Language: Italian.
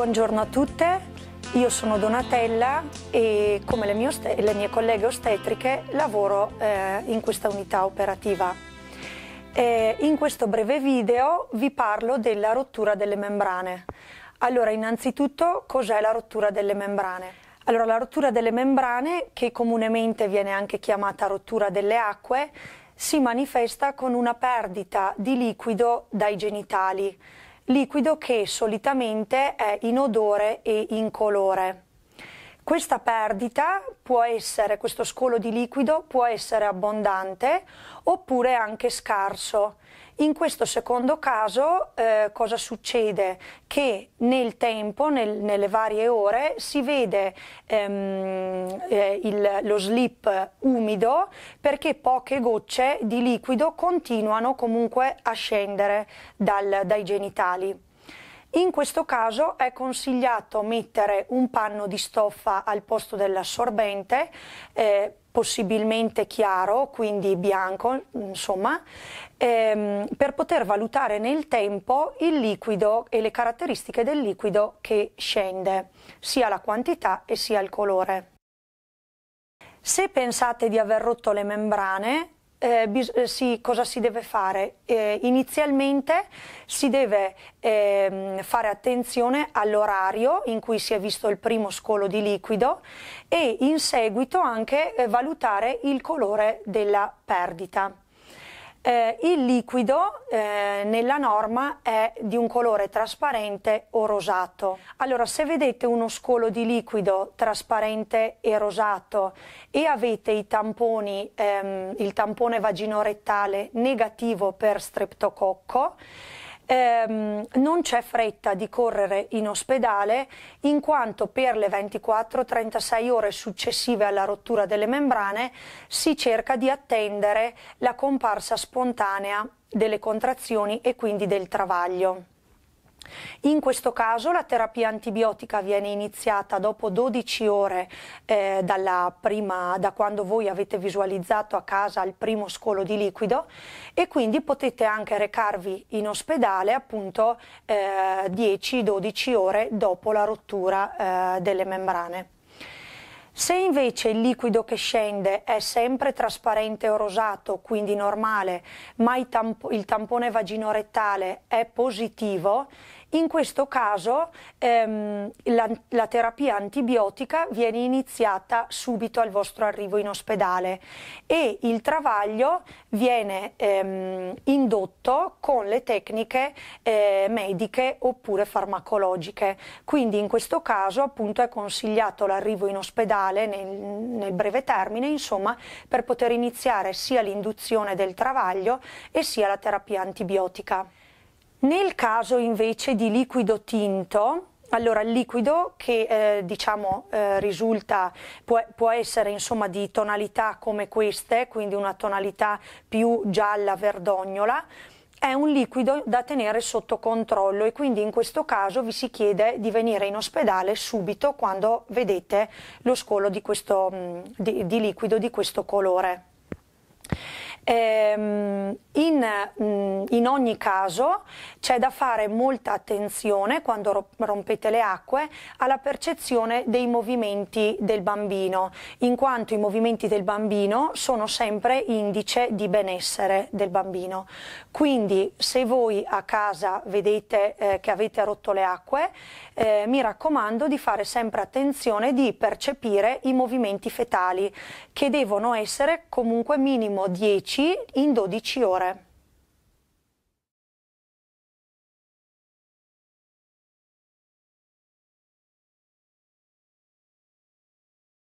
Buongiorno a tutte, io sono Donatella e come le mie, le mie colleghe ostetriche lavoro eh, in questa unità operativa. Eh, in questo breve video vi parlo della rottura delle membrane. Allora, innanzitutto, cos'è la rottura delle membrane? Allora, la rottura delle membrane, che comunemente viene anche chiamata rottura delle acque, si manifesta con una perdita di liquido dai genitali liquido che solitamente è inodore e incolore. Questa perdita può essere, questo scolo di liquido può essere abbondante oppure anche scarso. In questo secondo caso eh, cosa succede? Che nel tempo, nel, nelle varie ore, si vede ehm, eh, il, lo slip umido perché poche gocce di liquido continuano comunque a scendere dal, dai genitali. In questo caso è consigliato mettere un panno di stoffa al posto dell'assorbente, eh, possibilmente chiaro, quindi bianco, insomma, ehm, per poter valutare nel tempo il liquido e le caratteristiche del liquido che scende, sia la quantità e sia il colore. Se pensate di aver rotto le membrane, eh, eh, si, cosa si deve fare? Eh, inizialmente si deve ehm, fare attenzione all'orario in cui si è visto il primo scolo di liquido e in seguito anche eh, valutare il colore della perdita. Eh, il liquido eh, nella norma è di un colore trasparente o rosato. Allora, se vedete uno scolo di liquido trasparente e rosato e avete i tamponi, ehm, il tampone vaginorettale negativo per streptococco, ehm, non c'è fretta di correre in ospedale in quanto per le 24-36 ore successive alla rottura delle membrane si cerca di attendere la comparsa spontanea delle contrazioni e quindi del travaglio. In questo caso la terapia antibiotica viene iniziata dopo 12 ore eh, prima, da quando voi avete visualizzato a casa il primo scolo di liquido e quindi potete anche recarvi in ospedale appunto eh, 10-12 ore dopo la rottura eh, delle membrane. Se invece il liquido che scende è sempre trasparente o rosato, quindi normale, ma il, tampone vaginorettale è positivo, in questo caso ehm, la, la terapia antibiotica viene iniziata subito al vostro arrivo in ospedale e il travaglio viene ehm, indotto con le tecniche eh, mediche oppure farmacologiche. Quindi in questo caso appunto è consigliato l'arrivo in ospedale nel, nel breve termine, insomma, per poter iniziare sia l'induzione del travaglio e sia la terapia antibiotica. Nel caso invece di liquido tinto, allora, il liquido che eh, diciamo, eh, risulta, può, può essere insomma, di tonalità come queste, quindi una tonalità più gialla verdognola, è un liquido da tenere sotto controllo e quindi in questo caso vi si chiede di venire in ospedale subito quando vedete lo scolo di, questo, mm, di, di liquido di questo colore. Ehm, in, mm, in ogni caso c'è da fare molta attenzione quando rompete le acque alla percezione dei movimenti del bambino, in quanto i movimenti del bambino sono sempre indice di benessere del bambino. Quindi se voi a casa vedete eh, che avete rotto le acque, eh, mi raccomando di fare sempre attenzione di percepire i movimenti fetali che devono essere comunque minimo 10 in 12 ore.